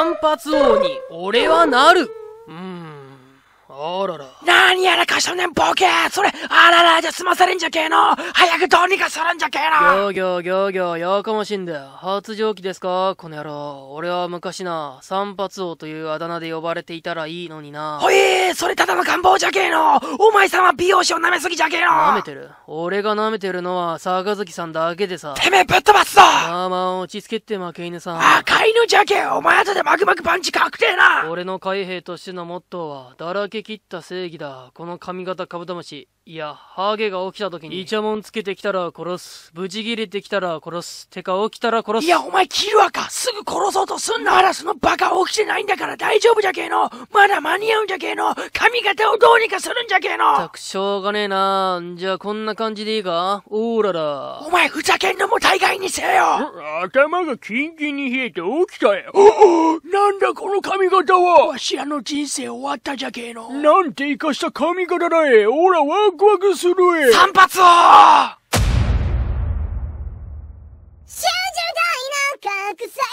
乱発王に俺はなる。うん。あらら。何やらか少年ボケそれ、あららじゃ済まされんじゃけえの早くどうにかするんじゃけえの行、行。ギョやかましんだよ。発情期ですかこの野郎。俺は昔な、三発王というあだ名で呼ばれていたらいいのにな。ほいそれただの願望じゃけえのお前さんは美容師を舐めすぎじゃけえの舐めてる俺が舐めてるのは、坂月さんだけでさ。てめえぶっ飛ばすぞまあまあ、落ち着けって負け犬さん。赤犬じゃけえお前後でマグマグパンチ確定な俺の海兵としてのモットーは、だらけ切った正義だこの髪型カブトムシいや、ハゲが起きた時に。イチャモンつけてきたら殺す。ブチ切れてきたら殺す。てか起きたら殺す。いや、お前キルアかすぐ殺そうとすんなあら、そのバカ起きてないんだから大丈夫じゃけえのまだ間に合うんじゃけえの髪型をどうにかするんじゃけえのたくしょうがねえなじゃあこんな感じでいいかオーラだ。お前ふざけんのも大概にせよ頭がキンキンに冷えて起きたよ。なんだこの髪型はわしらの人生終わったじゃけえのなんて生かした髪型だえオーラワークワクするえ散髪を少女さ